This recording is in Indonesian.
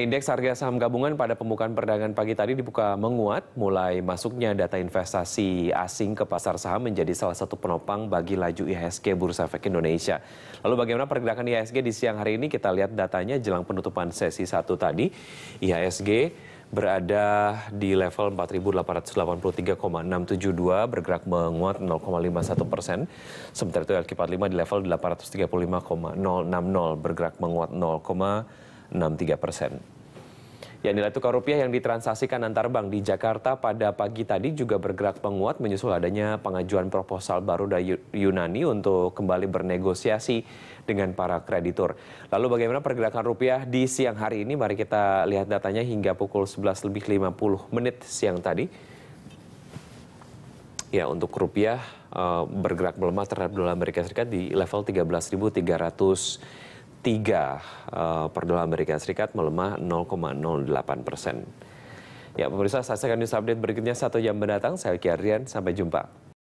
Indeks harga saham gabungan pada pembukaan perdagangan pagi tadi dibuka menguat, mulai masuknya data investasi asing ke pasar saham menjadi salah satu penopang bagi laju IHSG Bursa Efek Indonesia. Lalu bagaimana pergerakan IHSG di siang hari ini? Kita lihat datanya jelang penutupan sesi satu tadi. IHSG berada di level 4.883,672 bergerak menguat 0,51 persen. Sementara itu LQ45 di level 835,060 bergerak menguat 0, 63 persen. Ya, nilai tukar rupiah yang ditransaksikan antar bank di Jakarta pada pagi tadi juga bergerak penguat menyusul adanya pengajuan proposal baru dari Yunani untuk kembali bernegosiasi dengan para kreditur. Lalu bagaimana pergerakan rupiah di siang hari ini? Mari kita lihat datanya hingga pukul 11 lebih 50 menit siang tadi. Ya, untuk rupiah eh, bergerak melemah terhadap dolar Amerika Serikat di level 13.300 tiga uh, eh, per dolar Amerika Serikat melemah 0,08 persen. Ya pemirsa saksikan news update berikutnya satu jam mendatang. Saya Kiarian, sampai jumpa.